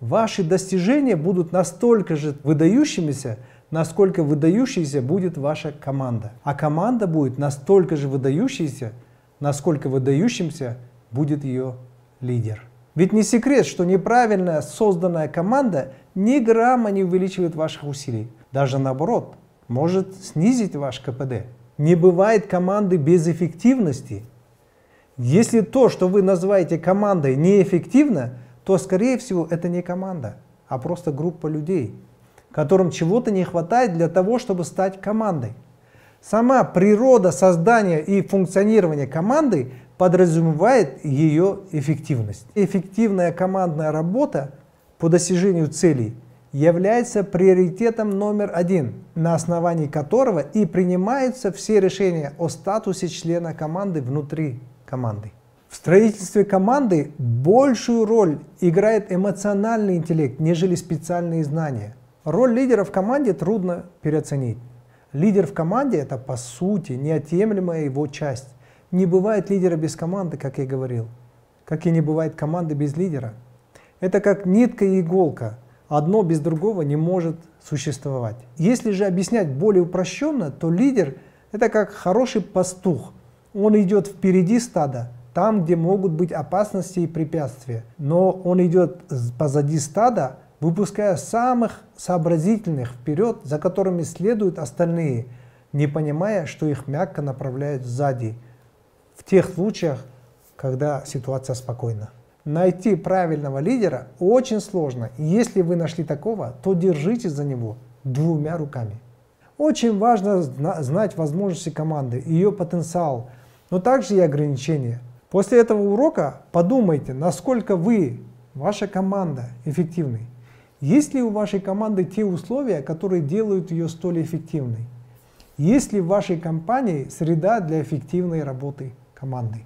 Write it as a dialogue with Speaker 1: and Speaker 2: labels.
Speaker 1: Ваши достижения будут настолько же выдающимися, насколько выдающейся будет ваша команда. А команда будет настолько же выдающейся, насколько выдающимся будет ее лидер. Ведь не секрет, что неправильно созданная команда ни грамма не увеличивает ваших усилий. Даже наоборот, может снизить ваш КПД. Не бывает команды без эффективности. Если то, что вы называете командой, неэффективно, то, скорее всего, это не команда, а просто группа людей, которым чего-то не хватает для того, чтобы стать командой. Сама природа создания и функционирования команды подразумевает ее эффективность. Эффективная командная работа по достижению целей – является приоритетом номер один, на основании которого и принимаются все решения о статусе члена команды внутри команды. В строительстве команды большую роль играет эмоциональный интеллект, нежели специальные знания. Роль лидера в команде трудно переоценить. Лидер в команде – это, по сути, неотъемлемая его часть. Не бывает лидера без команды, как я говорил. Как и не бывает команды без лидера. Это как нитка и иголка – Одно без другого не может существовать. Если же объяснять более упрощенно, то лидер – это как хороший пастух. Он идет впереди стада, там, где могут быть опасности и препятствия. Но он идет позади стада, выпуская самых сообразительных вперед, за которыми следуют остальные, не понимая, что их мягко направляют сзади, в тех случаях, когда ситуация спокойна найти правильного лидера очень сложно. Если вы нашли такого, то держитесь за него двумя руками. Очень важно знать возможности команды, ее потенциал, но также и ограничения. После этого урока подумайте, насколько вы, ваша команда, эффективны. Есть ли у вашей команды те условия, которые делают ее столь эффективной? Есть ли в вашей компании среда для эффективной работы команды?